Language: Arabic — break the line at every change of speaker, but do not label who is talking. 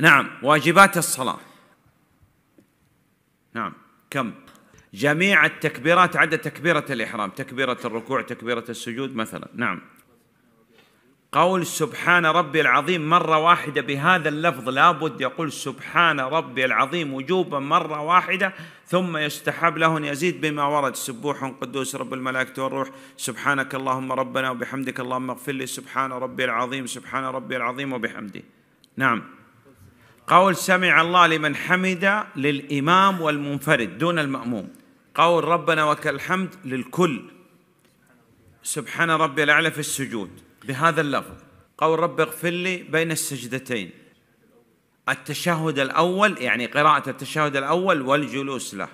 نعم واجبات الصلاة نعم كم جميع التكبيرات عدا تكبيرة الإحرام تكبيرة الركوع تكبيرة السجود مثلا نعم قول سبحان ربي العظيم مرة واحدة بهذا اللفظ لابد يقول سبحان ربي العظيم وجوبا مرة واحدة ثم يستحب له أن يزيد بما ورد سبوح قدوس رب الملائكة والروح سبحانك اللهم ربنا وبحمدك اللهم اغفر لي سبحان ربي العظيم سبحان ربي العظيم وبحمده نعم قول سمع الله لمن حمد للإمام والمنفرد دون المأموم قول ربنا وك الحمد للكل سبحان ربي الأعلى في السجود بهذا اللفظ قول رب اغفر لي بين السجدتين التشهد الأول يعني قراءة التشهد الأول والجلوس له